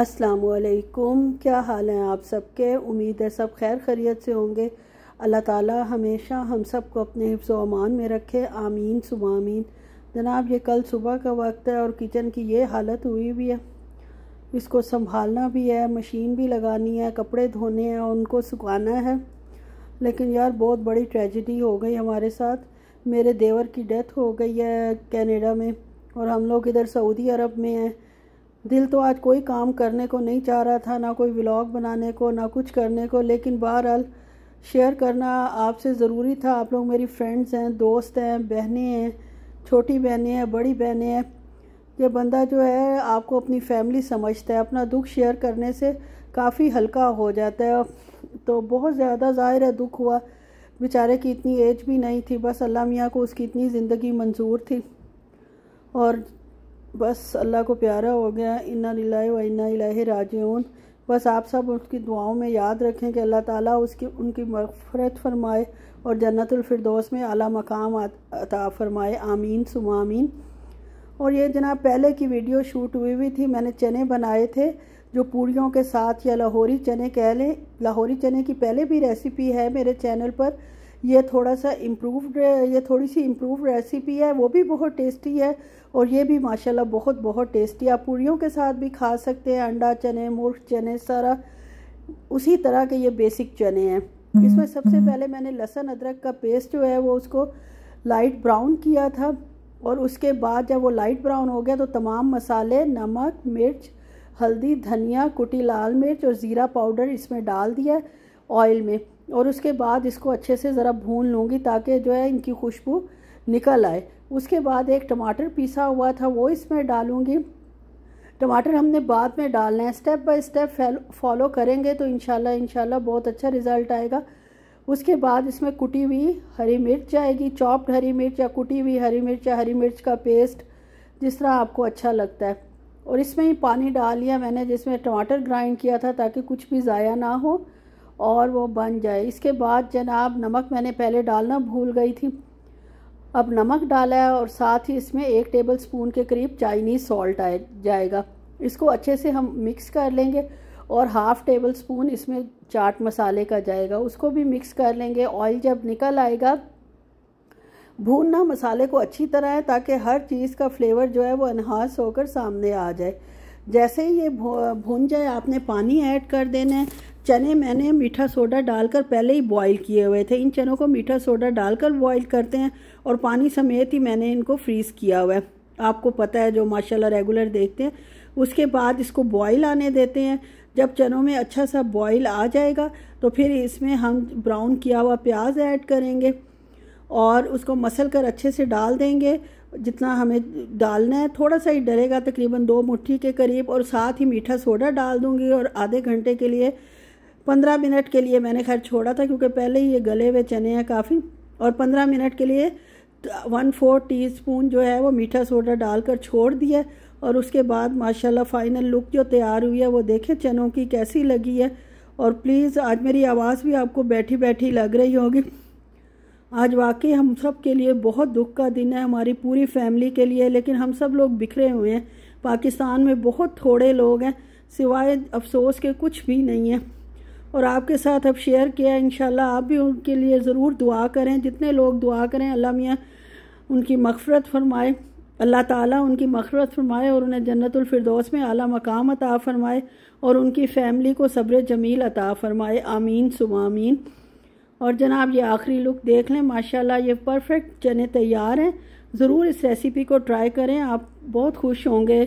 असलकुम क्या हाल हैं आप सबके उम्मीद है सब खैर खरीत से होंगे अल्लाह ताला हमेशा हम सब को अपने हिफ्स अमान में रखे आमीन सुबह आमीन जनाब ये कल सुबह का वक्त है और किचन की ये हालत हुई भी है इसको संभालना भी है मशीन भी लगानी है कपड़े धोने हैं उनको सुखाना है लेकिन यार बहुत बड़ी ट्रेजिडी हो गई हमारे साथ मेरे देवर की डेथ हो गई है कैनेडा में और हम लोग इधर सऊदी अरब में हैं दिल तो आज कोई काम करने को नहीं चाह रहा था ना कोई व्लॉग बनाने को ना कुछ करने को लेकिन बहरहाल शेयर करना आपसे ज़रूरी था आप लोग मेरी फ्रेंड्स हैं दोस्त हैं बहनें हैं छोटी बहनें हैं बड़ी बहनें हैं ये बंदा जो है आपको अपनी फैमिली समझता है अपना दुख शेयर करने से काफ़ी हल्का हो जाता है तो बहुत ज़्यादा ज़ाहिर है दुख हुआ बेचारे की इतनी एज भी नहीं थी बस अल्लाह मियाँ को उसकी इतनी ज़िंदगी मंजूर थी और बस अल्लाह को प्यारा हो गया इन्ना लाए व इन्ना लाहे राजून बस आप सब उसकी दुआओं में याद रखें कि अल्लाह ताला उसकी उनकी मफ़रत फरमाए और जन्नतफरदोस में आला मकाम अता फरमाए आमीन सुमामीन और ये जनाब पहले की वीडियो शूट हुई हुई थी मैंने चने बनाए थे जो पूड़ियों के साथ या लाहौरी चने कह लें लाहौरी चने की पहले भी रेसिपी है मेरे चैनल पर ये थोड़ा सा इम्प्रूवड ये थोड़ी सी इम्प्रूव रेसिपी है वो भी बहुत टेस्टी है और ये भी माशाल्लाह बहुत बहुत टेस्टी आप पूड़ियों के साथ भी खा सकते हैं अंडा चने मुर्ख चने सारा उसी तरह के ये बेसिक चने हैं हम्म, इसमें सबसे हम्म। पहले मैंने लहसन अदरक का पेस्ट जो है वो उसको लाइट ब्राउन किया था और उसके बाद जब वो लाइट ब्राउन हो गया तो तमाम मसाले नमक मिर्च हल्दी धनिया कुटी लाल मिर्च और ज़ीरा पाउडर इसमें डाल दिया ऑयल में और उसके बाद इसको अच्छे से ज़रा भून लूँगी ताकि जो है इनकी खुशबू निकल आए उसके बाद एक टमाटर पीसा हुआ था वो इसमें डालूँगी टमाटर हमने बाद में डालना है स्टेप बाय स्टेप फॉलो करेंगे तो इनशाला इनशाला बहुत अच्छा रिज़ल्ट आएगा उसके बाद इसमें कुटी हुई हरी मिर्च आएगी चॉप्ड हरी मिर्च या कुटी हुई हरी मिर्च या हरी मिर्च का पेस्ट जिस तरह आपको अच्छा लगता है और इसमें ही पानी डाल लिया मैंने जिसमें टमाटर ग्राइंड किया था ताकि कुछ भी ज़ाया ना हो और वो बन जाए इसके बाद जनाब नमक मैंने पहले डालना भूल गई थी अब नमक डाला है और साथ ही इसमें एक टेबल स्पून के करीब चाइनीज़ सॉल्ट आ जाएगा इसको अच्छे से हम मिक्स कर लेंगे और हाफ़ टेबल स्पून इसमें चाट मसाले का जाएगा उसको भी मिक्स कर लेंगे ऑयल जब निकल आएगा भूनना मसाले को अच्छी तरह है ताकि हर चीज़ का फ्लेवर जो है वो इन्हांस होकर सामने आ जाए जैसे ही ये भून जाए आपने पानी ऐड कर देना है चने मैंने मीठा सोडा डालकर पहले ही बॉईल किए हुए थे इन चनों को मीठा सोडा डालकर बॉईल करते हैं और पानी समेत ही मैंने इनको फ्रीज़ किया हुआ है आपको पता है जो माशाल्लाह रेगुलर देखते हैं उसके बाद इसको बॉईल आने देते हैं जब चनों में अच्छा सा बॉईल आ जाएगा तो फिर इसमें हम ब्राउन किया हुआ प्याज ऐड करेंगे और उसको मसल कर अच्छे से डाल देंगे जितना हमें डालना है थोड़ा सा ही डलेगा तकरीबन दो मुट्ठी के करीब और साथ ही मीठा सोडा डाल दूँगी और आधे घंटे के लिए पंद्रह मिनट के लिए मैंने खैर छोड़ा था क्योंकि पहले ही ये गले हुए चने हैं काफ़ी और पंद्रह मिनट के लिए वन फोर टी स्पून जो है वो मीठा सोडा डालकर छोड़ दिया और उसके बाद माशाल्लाह फ़ाइनल लुक जो तैयार हुई है वो देखें चनों की कैसी लगी है और प्लीज़ आज मेरी आवाज़ भी आपको बैठी बैठी लग रही होगी आज वाकई हम सब के लिए बहुत दुख का दिन है हमारी पूरी फैमिली के लिए लेकिन हम सब लोग बिखरे हुए हैं पाकिस्तान में बहुत थोड़े लोग हैं सिवाय अफसोस के कुछ भी नहीं है और आपके साथ अब शेयर किया इन आप भी उनके लिए ज़रूर दुआ करें जितने लोग दुआ करें अल्लाह मियाँ उनकी मफ़रत फरमाए अल्लाह ताला उनकी मफ़रत फरमाए और उन्हें जन्नतफरदौस में आला मकाम अता फरमाए और उनकी फ़ैमिली को सब्र जमील अता फरमाए आमीन आमीन और जनाब ये आखिरी लुक देख लें माशाल्लाह ये परफेक्ट चने तैयार हैं ज़रूर इस रेसिपी को ट्राई करें आप बहुत खुश होंगे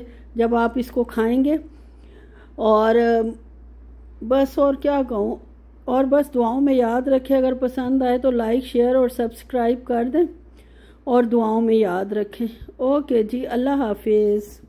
जब आप इसको खाएंगे और बस और क्या कहूँ और बस दुआओं में याद रखें अगर पसंद आए तो लाइक शेयर और सब्सक्राइब कर दें और दुआओं में याद रखें ओके जी अल्लाह हाफिज़